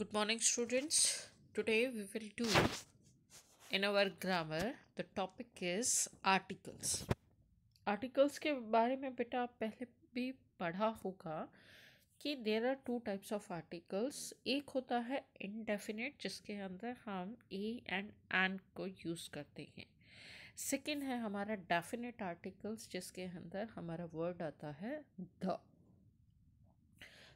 Good morning students today we will do in our grammar the topic is articles articles के बारे में बेटा आप पहले भी पढ़ा होगा कि there are two types of articles एक होता है इनडेफिनेट जिसके अंदर हम ए एंड एन को यूज़ करते हैं सेकेंड है हमारा डेफिनेट आर्टिकल्स जिसके अंदर हमारा वर्ड आता है द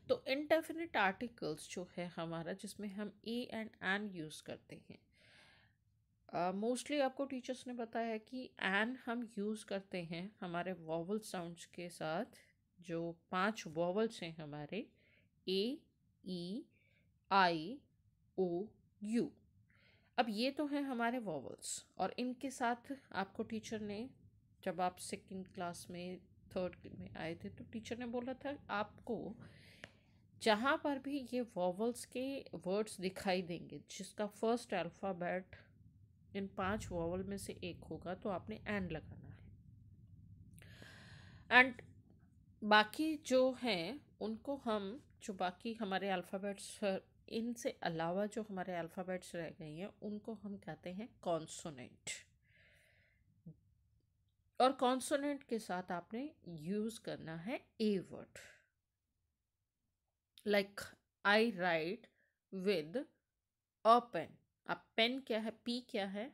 तो इनडेफिनिट आर्टिकल्स जो है हमारा जिसमें हम ए एंड एन यूज़ करते हैं मोस्टली uh, आपको टीचर्स ने बताया है कि एन हम यूज़ करते हैं हमारे वॉवल साउंड्स के साथ जो पांच वॉवल्स हैं हमारे ए ई आई ओ यू अब ये तो हैं हमारे वॉवल्स और इनके साथ आपको टीचर ने जब आप सेकेंड क्लास में थर्ड में आए थे तो टीचर ने बोला था आपको जहाँ पर भी ये वॉवल्स के वर्ड्स दिखाई देंगे जिसका फर्स्ट अल्फ़ाबेट इन पांच वॉवल में से एक होगा तो आपने एंड लगाना है एंड बाकी जो हैं उनको हम जो बाकी हमारे अल्फ़ाबेट्स इनसे अलावा जो हमारे अल्फ़ाबेट्स रह गई हैं उनको हम कहते हैं कॉन्सोनेंट और कॉन्सोनेंट के साथ आपने यूज़ करना है a word like I write with a pen अब पेन क्या है पी क्या है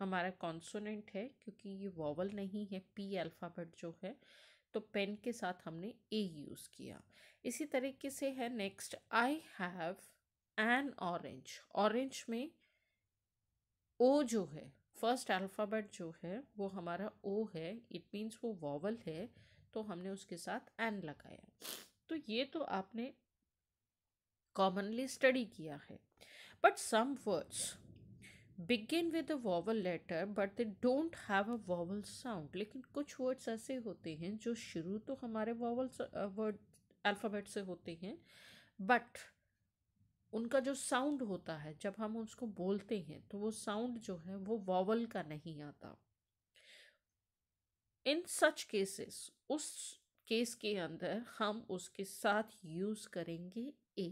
हमारा कॉन्सोनेंट है क्योंकि ये वॉवल नहीं है पी अल्फ़ाबेट जो है तो पेन के साथ हमने ए यूज़ किया इसी तरीके से है next I have an orange orange में ओ जो है फर्स्ट अल्फ़ाबेट जो है वो हमारा ओ है इट मीन्स वो वॉवल है तो हमने उसके साथ एन लगाया तो ये तो आपने कॉमनली स्टडी किया है but some words begin with a vowel letter but they don't have a vowel sound लेकिन कुछ वर्ड्स ऐसे होते हैं जो शुरू तो हमारे वॉवल वर्ड अल्फ़ाबेट से होते हैं बट उनका जो साउंड होता है जब हम उसको बोलते हैं तो वो साउंड जो है वो वॉवल का नहीं आता इन सच केसेस उस केस के अंदर हम उसके साथ यूज़ करेंगे ए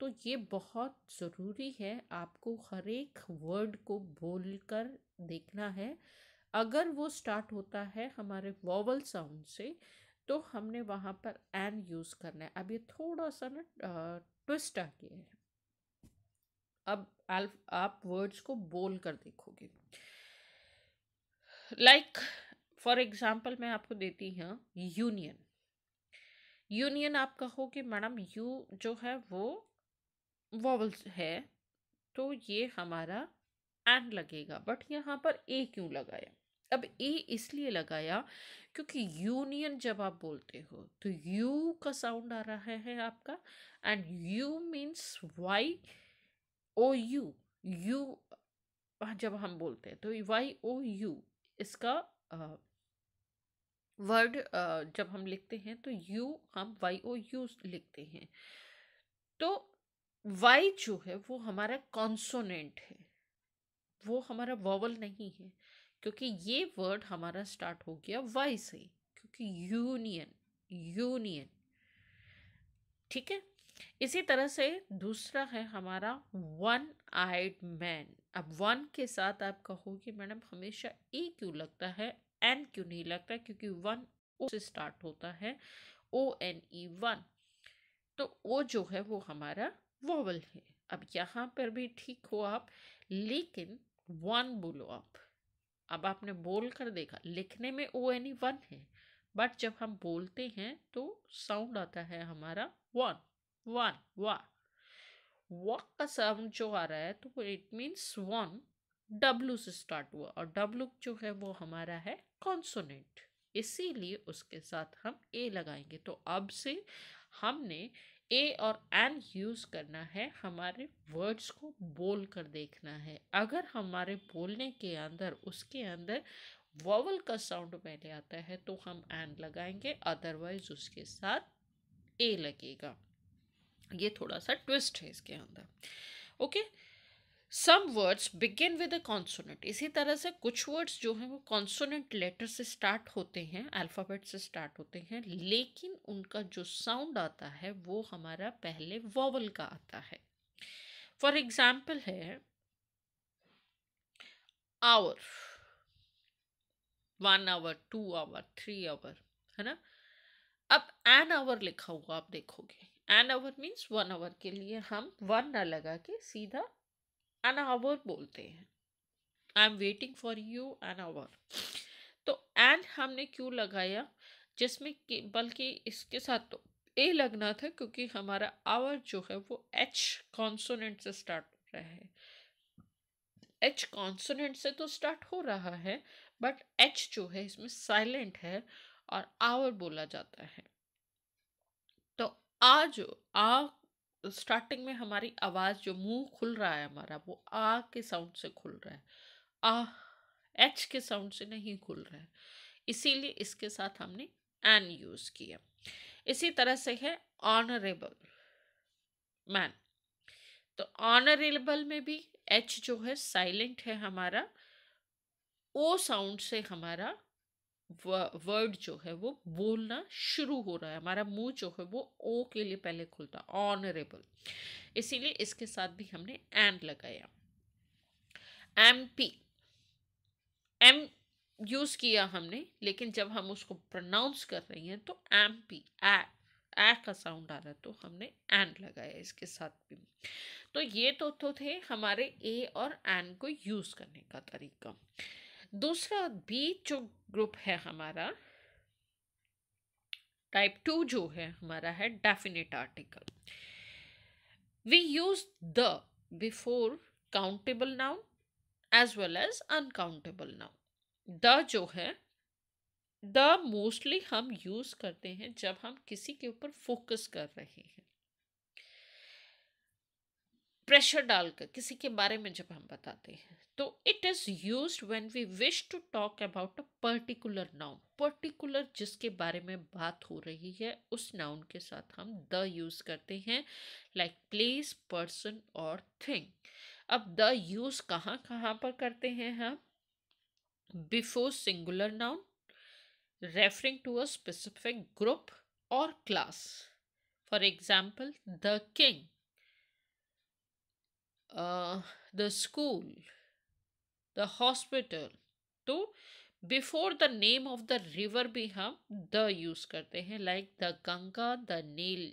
तो ये बहुत ज़रूरी है आपको हर एक वर्ड को बोल कर देखना है अगर वो स्टार्ट होता है हमारे वॉवल साउंड से तो हमने वहाँ पर एन यूज़ करना है अब ये थोड़ा सा ना ट्विस्ट आ गया है अब आप वर्ड्स को बोल कर देखोगे लाइक फॉर एग्जांपल मैं आपको देती हूँ यूनियन यूनियन आप कहो कि मैडम यू जो है वो वॉवल्स है तो ये हमारा एंड लगेगा बट यहाँ पर ए क्यों लगाया अब ए इसलिए लगाया क्योंकि यूनियन जब आप बोलते हो तो यू का साउंड आ रहा है आपका and U means Y O U U जब हम बोलते हैं तो वाई ओ यू इसका वर्ड जब हम लिखते हैं तो यू हम वाई ओ यू लिखते हैं तो वाई जो है वो हमारा कॉन्सोनेंट है वो हमारा वॉवल नहीं है क्योंकि ये वर्ड हमारा स्टार्ट हो गया वाई से क्योंकि यूनियन यूनियन ठीक है इसी तरह से दूसरा है हमारा वन आइड मैन अब वन के साथ आप कहोगे मैडम हमेशा ए क्यों लगता है एन क्यों नहीं लगता क्योंकि वन ओ से स्टार्ट होता है ओ एन ई वन तो ओ जो है वो हमारा वॉवल है अब यहाँ पर भी ठीक हो आप लेकिन वन बोलो आप अब आपने बोल कर देखा लिखने में ओ एन ई वन है बट जब हम बोलते हैं तो साउंड आता है हमारा वन वन वा वॉक का साउंड जो आ रहा है तो इट मीन्स वन डब्लू से स्टार्ट हुआ और डब्लू जो है वो हमारा है कॉन्सोनेंट इसीलिए उसके साथ हम ए लगाएंगे तो अब से हमने ए और एन यूज़ करना है हमारे वर्ड्स को बोल कर देखना है अगर हमारे बोलने के अंदर उसके अंदर वॉवल का साउंड पहले आता है तो हम एन लगाएंगे अदरवाइज उसके साथ ए लगेगा ये थोड़ा सा ट्विस्ट है इसके अंदर okay okay? Some words begin with a consonant इसी तरह से कुछ वर्ड्स जो हैं वो कॉन्सोनेंट लेटर से स्टार्ट होते हैं अल्फ़ाबेट से स्टार्ट होते हैं लेकिन उनका जो साउंड आता है वो हमारा पहले वॉवल का आता है फॉर एग्जाम्पल है hour one hour two hour three hour है ना अब एन आवर लिखा हुआ आप देखोगे an hour means one hour के लिए हम वन ना लगा के सीधा एन आवर बोलते हैं I am waiting for you an hour तो एन हमने क्यों लगाया जिसमें बल्कि इसके साथ तो ए लगना था क्योंकि हमारा आवर जो है वो एच कॉन्सोनेंट से स्टार्ट हो रहा है एच कॉन्सोनेंट से तो स्टार्ट हो रहा है बट एच जो है इसमें साइलेंट है और आवर बोला जाता है तो आ जो आ स्टार्टिंग में हमारी आवाज़ जो मुंह खुल रहा है हमारा वो आ के साउंड से खुल रहा है आ एच के साउंड से नहीं खुल रहा है इसीलिए इसके साथ हमने एन यूज़ किया इसी तरह से है ऑनरेबल मैन तो ऑनरेबल में भी एच जो है साइलेंट है हमारा ओ साउंड से हमारा वर्ड जो है वो बोलना शुरू हो रहा है हमारा मुंह जो है वो ओ के लिए पहले खुलता ऑनरेबल इसीलिए इसके साथ भी हमने एंड लगाया एम पी एम यूज़ किया हमने लेकिन जब हम उसको प्रोनाउंस कर रहे हैं तो एम पी ए ए का साउंड आ रहा है तो हमने एंड लगाया इसके साथ भी तो ये तो, तो थे हमारे ए और एन को यूज़ करने का तरीका दूसरा भी जो ग्रुप है हमारा टाइप टू जो है हमारा है definite article we use the before countable noun as well as uncountable noun the जो है द मोस्टली हम यूज़ करते हैं जब हम किसी के ऊपर फोकस कर रहे हैं प्रेशर डालकर किसी के बारे में जब हम बताते हैं तो it is use when we wish to talk about a particular noun particular जिसके बारे में बात हो रही है उस नाउन के साथ हम द यूज़ करते हैं लाइक प्लेस पर्सन और थिंग अब द यूज़ कहाँ कहाँ पर करते हैं हम before singular noun referring to a specific group और class for example the king Uh, the school, the hospital. तो before the name of the river भी हम the use करते हैं like the Ganga, the Nil.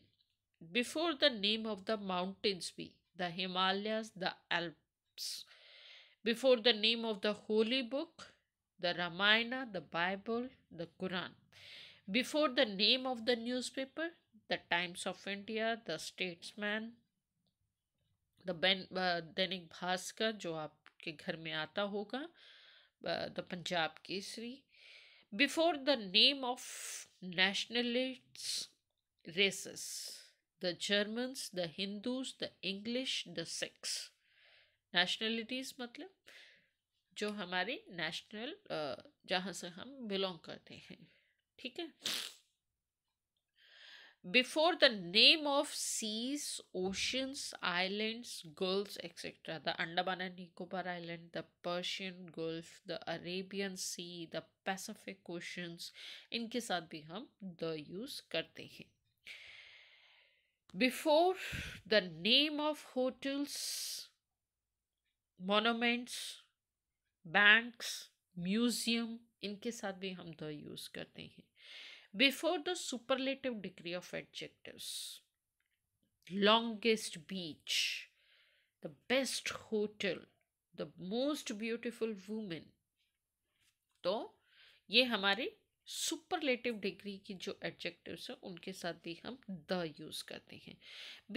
Before the name of the mountains be the Himalayas, the Alps. Before the name of the holy book, the Ramayana, the Bible, the Quran. Before the name of the newspaper, the Times of India, the Statesman, the बैन दैनिक भास्कर जो आपके घर में आता होगा the Punjab Kesari before the name of nationalist races the Germans the Hindus the English the six nationalities मतलब जो हमारी नेशनल जहाँ से हम बिलोंग करते हैं ठीक है before the name of seas, oceans, islands, gulfs, etc. The Andaman and Nicobar Island, the Persian Gulf, the Arabian Sea, the Pacific Oceans, inke sath bhi hum the use karte hain Before the name of hotels, monuments, banks, museum इनके साथ भी हम the use करते हैं before the superlative degree of adjectives. Longest beach, the best hotel, the most beautiful woman. तो ये हमारे superlative degree की जो एडजेक्टिव्स हैं उनके साथ भी हम द यूज़ करते हैं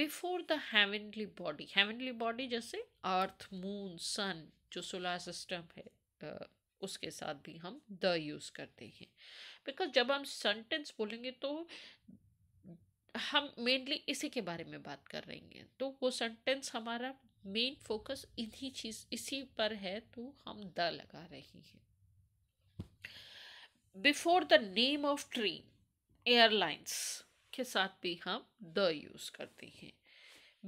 before the heavenly body heavenly body जैसे अर्थ मून सन जो सोलर सिस्टम है उसके साथ भी हम द यूज़ करते हैं बिकॉज जब हम सेंटेंस बोलेंगे तो हम मेनली इसी के बारे में बात कर रहे हैं तो वो सेंटेंस हमारा मेन फोकस इन्हीं चीज़ इसी पर है तो हम द लगा रहे हैं before the name of train airlines के साथ भी हम द यूज़ करते हैं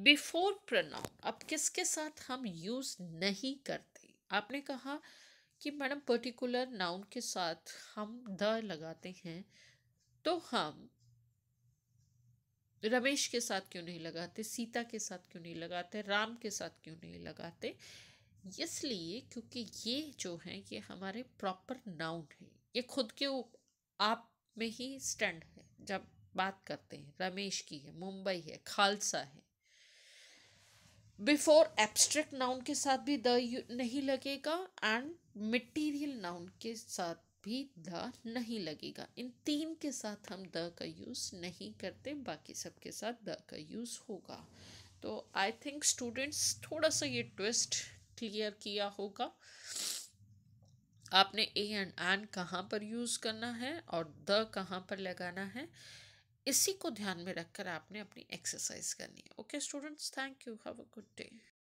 बिफोर प्रनाउन अब किसके साथ हम यूज़ नहीं करते आपने कहा कि मैडम पर्टिकुलर नाउन के साथ हम द लगाते हैं तो हम रमेश के साथ क्यों नहीं लगाते सीता के साथ क्यों नहीं लगाते राम के साथ क्यों नहीं लगाते इसलिए क्योंकि ये जो है ये हमारे प्रॉपर नाउन है ये खुद के आप में ही स्टैंड है जब बात करते हैं रमेश की है मुंबई है खालसा है बिफोर एब्स्ट्रैक्ट नाउन के साथ भी द नहीं लगेगा एंड मटेरियल नाउन के साथ भी द नहीं लगेगा इन तीन के साथ हम द का यूज़ नहीं करते बाकी सब के साथ द का यूज़ होगा तो आई थिंक स्टूडेंट्स थोड़ा सा ये ट्विस्ट क्लियर किया होगा आपने ए एंड एन कहाँ पर यूज़ करना है और द कहाँ पर लगाना है इसी को ध्यान में रखकर आपने अपनी एक्सरसाइज करनी है okay students thank you have a good day